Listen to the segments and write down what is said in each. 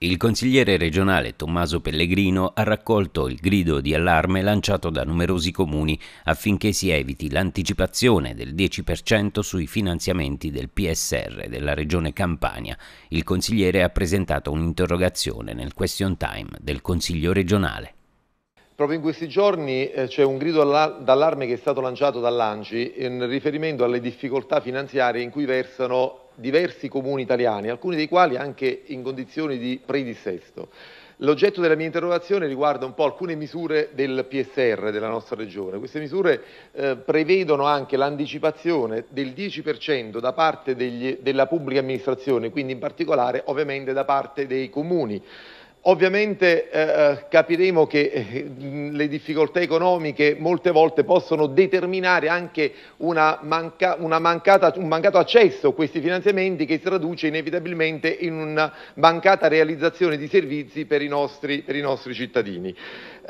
Il consigliere regionale Tommaso Pellegrino ha raccolto il grido di allarme lanciato da numerosi comuni affinché si eviti l'anticipazione del 10% sui finanziamenti del PSR della regione Campania. Il consigliere ha presentato un'interrogazione nel question time del Consiglio regionale. Proprio in questi giorni eh, c'è un grido d'allarme che è stato lanciato dall'ANCI in riferimento alle difficoltà finanziarie in cui versano diversi comuni italiani, alcuni dei quali anche in condizioni di predissesto. L'oggetto della mia interrogazione riguarda un po' alcune misure del PSR della nostra regione. Queste misure eh, prevedono anche l'anticipazione del 10% da parte degli, della pubblica amministrazione, quindi in particolare ovviamente da parte dei comuni. Ovviamente eh, eh, capiremo che eh, le difficoltà economiche molte volte possono determinare anche una manca, una mancata, un mancato accesso a questi finanziamenti che si traduce inevitabilmente in una mancata realizzazione di servizi per i nostri, per i nostri cittadini.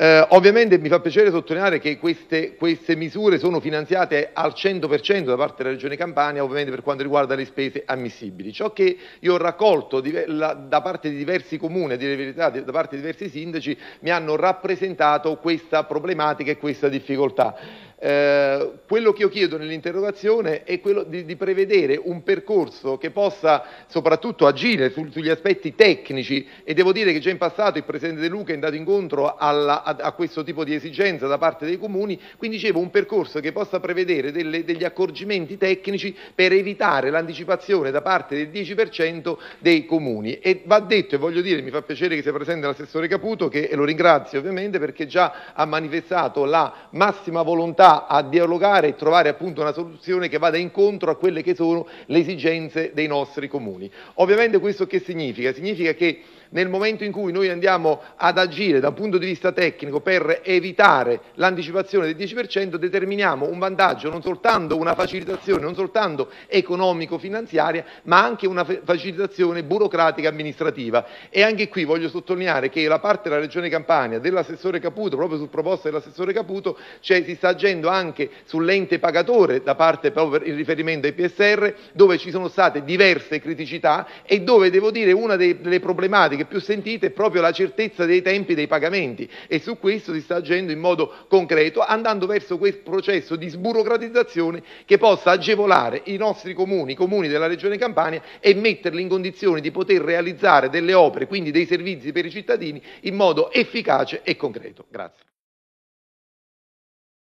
Eh, ovviamente mi fa piacere sottolineare che queste, queste misure sono finanziate al 100% da parte della Regione Campania, ovviamente per quanto riguarda le spese ammissibili. Ciò che io ho raccolto da parte di diversi comuni, di verità da parte di diversi sindaci mi hanno rappresentato questa problematica e questa difficoltà. Eh, quello che io chiedo nell'interrogazione è quello di, di prevedere un percorso che possa soprattutto agire su, sugli aspetti tecnici e devo dire che già in passato il Presidente De Luca è andato incontro alla, a, a, questo tipo di esigenza da parte dei comuni, quindi dicevo un percorso che possa prevedere delle, degli accorgimenti tecnici per evitare l'anticipazione da parte del 10% dei comuni e va detto e voglio dire, mi fa piacere che sia presente l'assessore Caputo che lo ringrazio ovviamente perché già ha manifestato la massima volontà andrà a dialogare e trovare appunto una soluzione che vada incontro a quelle che sono le esigenze dei nostri comuni. Ovviamente questo che significa? Significa che nel momento in cui noi andiamo ad agire da un punto di vista tecnico per evitare l'anticipazione del 10%, determiniamo un vantaggio, non soltanto una facilitazione, non soltanto economico-finanziaria, ma anche una facilitazione burocratica amministrativa. E anche qui voglio sottolineare che la parte della Regione Campania, dell'assessore Caputo, proprio su proposta dell'assessore Caputo, cioè si sta agendo anche sull'ente pagatore da parte proprio in riferimento ai PSR, dove ci sono state diverse criticità e dove devo dire una delle problematiche problematiche più sentite è proprio la certezza dei tempi dei pagamenti e su questo si sta agendo in modo concreto andando verso quel processo di sburocratizzazione che possa agevolare i nostri comuni, i comuni della Regione Campania e metterli in condizione di poter realizzare delle opere, quindi dei servizi per i cittadini in modo efficace e concreto. Grazie.